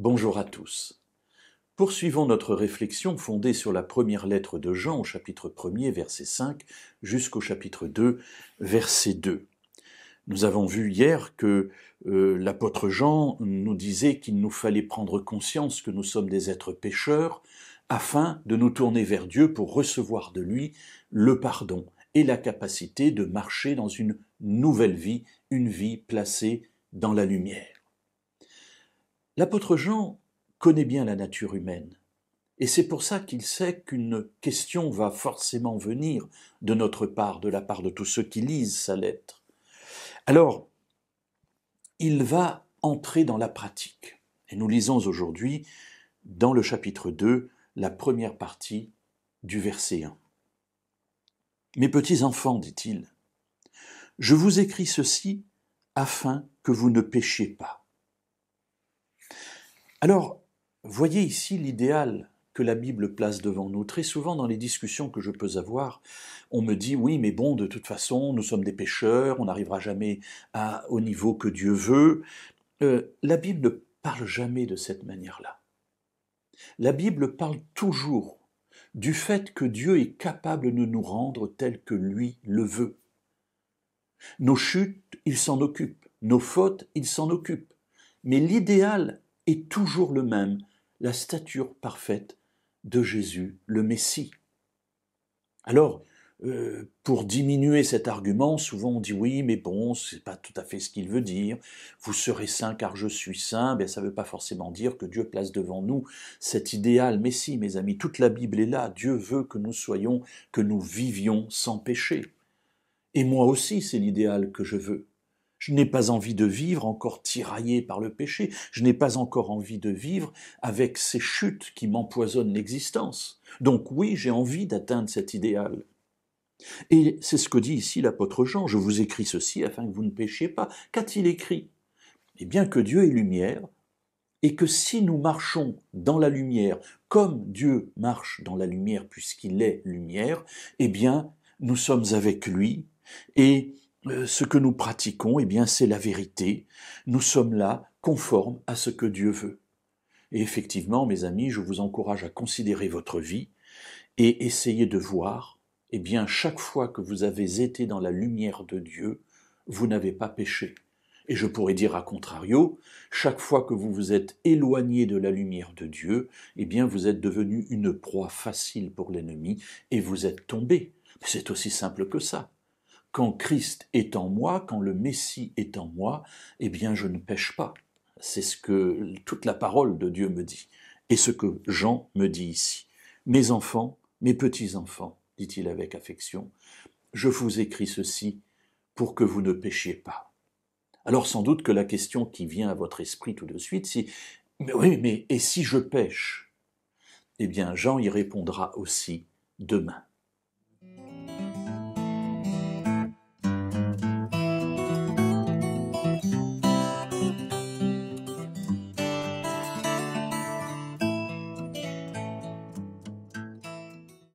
Bonjour à tous. Poursuivons notre réflexion fondée sur la première lettre de Jean au chapitre 1er verset 5 jusqu'au chapitre 2 verset 2. Nous avons vu hier que euh, l'apôtre Jean nous disait qu'il nous fallait prendre conscience que nous sommes des êtres pécheurs afin de nous tourner vers Dieu pour recevoir de lui le pardon et la capacité de marcher dans une nouvelle vie, une vie placée dans la lumière. L'apôtre Jean connaît bien la nature humaine, et c'est pour ça qu'il sait qu'une question va forcément venir de notre part, de la part de tous ceux qui lisent sa lettre. Alors, il va entrer dans la pratique. Et nous lisons aujourd'hui, dans le chapitre 2, la première partie du verset 1. Mes petits enfants, dit-il, je vous écris ceci afin que vous ne péchiez pas. Alors, voyez ici l'idéal que la Bible place devant nous. Très souvent, dans les discussions que je peux avoir, on me dit oui, mais bon, de toute façon, nous sommes des pécheurs, on n'arrivera jamais au niveau que Dieu veut. Euh, la Bible ne parle jamais de cette manière-là. La Bible parle toujours du fait que Dieu est capable de nous rendre tel que lui le veut. Nos chutes, il s'en occupe. Nos fautes, il s'en occupe. Mais l'idéal est toujours le même, la stature parfaite de Jésus, le Messie. Alors, euh, pour diminuer cet argument, souvent on dit oui, mais bon, c'est pas tout à fait ce qu'il veut dire. Vous serez saints car je suis saint, ben, ça veut pas forcément dire que Dieu place devant nous cet idéal. Messie, mes amis, toute la Bible est là. Dieu veut que nous soyons, que nous vivions sans péché. Et moi aussi, c'est l'idéal que je veux. Je n'ai pas envie de vivre encore tiraillé par le péché. Je n'ai pas encore envie de vivre avec ces chutes qui m'empoisonnent l'existence. Donc oui, j'ai envie d'atteindre cet idéal. Et c'est ce que dit ici l'apôtre Jean. Je vous écris ceci afin que vous ne péchiez pas. Qu'a-t-il écrit Eh bien que Dieu est lumière, et que si nous marchons dans la lumière, comme Dieu marche dans la lumière puisqu'il est lumière, eh bien nous sommes avec lui, et euh, ce que nous pratiquons, eh bien, c'est la vérité. Nous sommes là conformes à ce que Dieu veut. Et effectivement, mes amis, je vous encourage à considérer votre vie et essayer de voir, eh bien, chaque fois que vous avez été dans la lumière de Dieu, vous n'avez pas péché. Et je pourrais dire à contrario, chaque fois que vous vous êtes éloigné de la lumière de Dieu, eh bien, vous êtes devenu une proie facile pour l'ennemi et vous êtes tombé. C'est aussi simple que ça quand Christ est en moi, quand le Messie est en moi, eh bien je ne pêche pas. C'est ce que toute la parole de Dieu me dit, et ce que Jean me dit ici. Mes enfants, mes petits-enfants, dit-il avec affection, je vous écris ceci pour que vous ne péchiez pas. Alors sans doute que la question qui vient à votre esprit tout de suite, c'est mais oui, mais et si je pêche Eh bien Jean y répondra aussi demain.